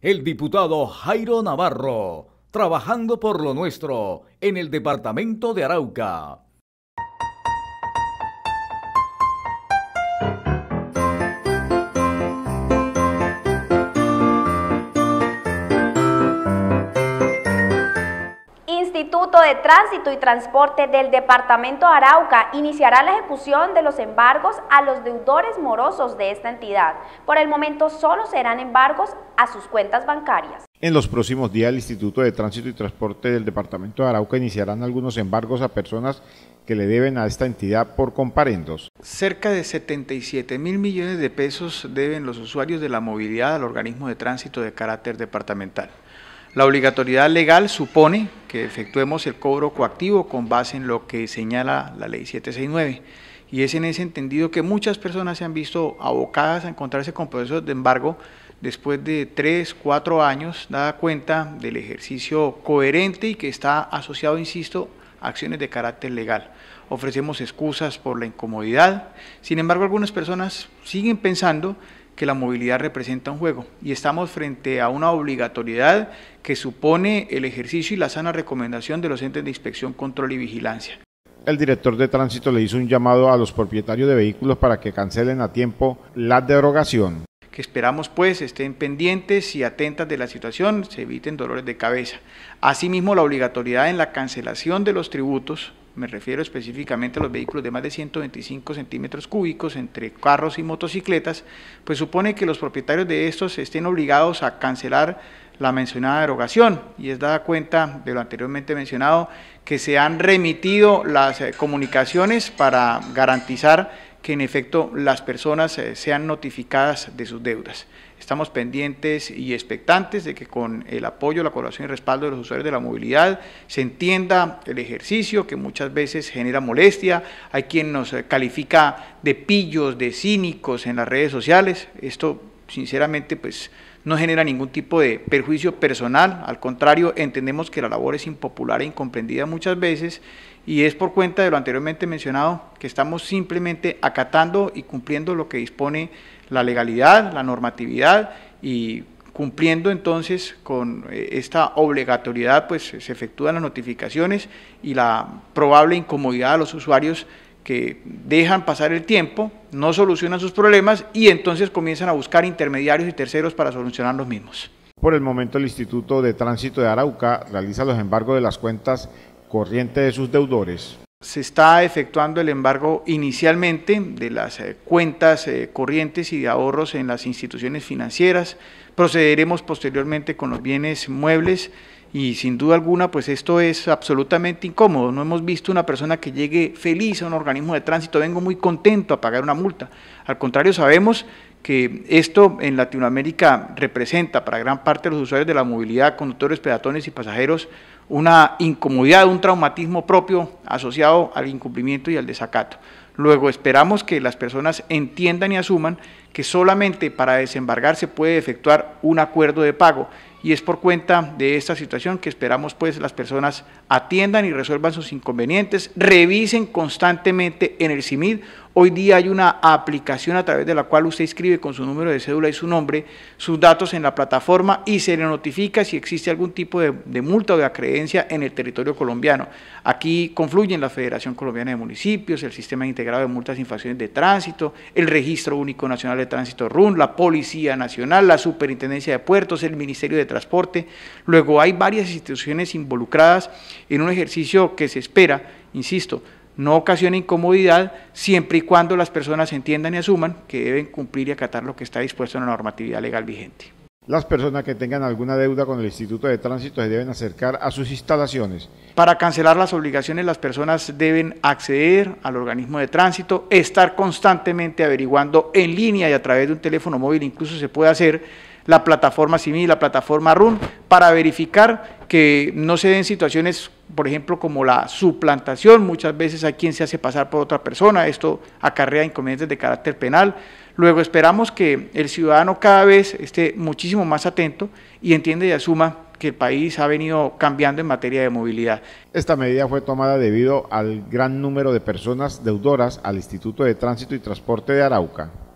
el diputado Jairo Navarro, trabajando por lo nuestro en el departamento de Arauca. Instituto de Tránsito y Transporte del Departamento de Arauca iniciará la ejecución de los embargos a los deudores morosos de esta entidad. Por el momento solo serán embargos a sus cuentas bancarias. En los próximos días el Instituto de Tránsito y Transporte del Departamento de Arauca iniciarán algunos embargos a personas que le deben a esta entidad por comparendos. Cerca de 77 mil millones de pesos deben los usuarios de la movilidad al organismo de tránsito de carácter departamental. La obligatoriedad legal supone que efectuemos el cobro coactivo con base en lo que señala la ley 769. Y es en ese entendido que muchas personas se han visto abocadas a encontrarse con procesos de embargo después de tres, cuatro años, dada cuenta del ejercicio coherente y que está asociado, insisto, a acciones de carácter legal. Ofrecemos excusas por la incomodidad. Sin embargo, algunas personas siguen pensando que la movilidad representa un juego y estamos frente a una obligatoriedad que supone el ejercicio y la sana recomendación de los entes de inspección, control y vigilancia. El director de tránsito le hizo un llamado a los propietarios de vehículos para que cancelen a tiempo la derogación. Que esperamos pues estén pendientes y atentas de la situación, se eviten dolores de cabeza. Asimismo, la obligatoriedad en la cancelación de los tributos me refiero específicamente a los vehículos de más de 125 centímetros cúbicos entre carros y motocicletas, pues supone que los propietarios de estos estén obligados a cancelar la mencionada derogación y es dada cuenta de lo anteriormente mencionado que se han remitido las eh, comunicaciones para garantizar que en efecto las personas eh, sean notificadas de sus deudas. Estamos pendientes y expectantes de que con el apoyo, la colaboración y respaldo de los usuarios de la movilidad se entienda el ejercicio que muchas veces genera molestia. Hay quien nos eh, califica de pillos, de cínicos en las redes sociales. Esto, sinceramente, pues no genera ningún tipo de perjuicio personal. Al contrario, entendemos que la labor es impopular e incomprendida muchas veces y es por cuenta de lo anteriormente mencionado que estamos simplemente acatando y cumpliendo lo que dispone la legalidad, la normatividad y cumpliendo entonces con eh, esta obligatoriedad pues se efectúan las notificaciones y la probable incomodidad a los usuarios que dejan pasar el tiempo, no solucionan sus problemas y entonces comienzan a buscar intermediarios y terceros para solucionar los mismos. Por el momento el Instituto de Tránsito de Arauca realiza los embargos de las cuentas corriente de sus deudores. Se está efectuando el embargo inicialmente de las eh, cuentas eh, corrientes y de ahorros en las instituciones financieras. Procederemos posteriormente con los bienes muebles y sin duda alguna pues esto es absolutamente incómodo. No hemos visto una persona que llegue feliz a un organismo de tránsito, vengo muy contento a pagar una multa. Al contrario, sabemos que esto en Latinoamérica representa para gran parte de los usuarios de la movilidad, conductores, peatones y pasajeros, una incomodidad, un traumatismo propio asociado al incumplimiento y al desacato. Luego esperamos que las personas entiendan y asuman que solamente para desembargar se puede efectuar un acuerdo de pago y es por cuenta de esta situación que esperamos pues las personas atiendan y resuelvan sus inconvenientes, revisen constantemente en el CIMID. Hoy día hay una aplicación a través de la cual usted escribe con su número de cédula y su nombre sus datos en la plataforma y se le notifica si existe algún tipo de, multa o de acreencia en el territorio colombiano. Aquí confluyen la Federación Colombiana de Municipios, el Sistema Integrado de Multas e Infracciones de Tránsito, el Registro Único Nacional de Tránsito RUN, la Policía Nacional, la Superintendencia de Puertos, el Ministerio de transporte. Luego hay varias instituciones involucradas en un ejercicio que se espera, insisto, no ocasiona incomodidad siempre y cuando las personas entiendan y asuman que deben cumplir y acatar lo que está dispuesto en la normatividad legal vigente. Las personas que tengan alguna deuda con el Instituto de Tránsito se deben acercar a sus instalaciones. Para cancelar las obligaciones, las personas deben acceder al organismo de tránsito, estar constantemente averiguando en línea y a través de un teléfono móvil, incluso se puede hacer la plataforma civil, la plataforma RUN, para verificar que no se den situaciones, por ejemplo, como la suplantación, muchas veces a quien se hace pasar por otra persona, esto acarrea inconvenientes de carácter penal. Luego esperamos que el ciudadano cada vez esté muchísimo más atento y entienda y asuma que el país ha venido cambiando en materia de movilidad. Esta medida fue tomada debido al gran número de personas deudoras al Instituto de Tránsito y Transporte de Arauca.